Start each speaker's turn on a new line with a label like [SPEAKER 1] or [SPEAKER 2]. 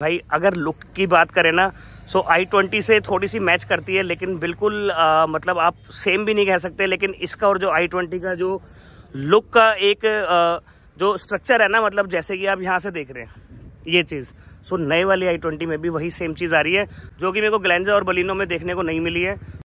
[SPEAKER 1] भाई अगर लुक की बात करें ना सो आई ट्वेंटी से थोड़ी सी मैच करती है लेकिन बिल्कुल आ, मतलब आप सेम भी नहीं कह सकते लेकिन इसका और जो आई ट्वेंटी का जो लुक का एक आ, जो स्ट्रक्चर है ना मतलब जैसे कि आप यहाँ से देख रहे हैं ये चीज़ सो नए वाली आई ट्वेंटी में भी वही सेम चीज़ आ रही है जो कि मेरे को ग्लैंजा और बलिनो में देखने को नहीं मिली है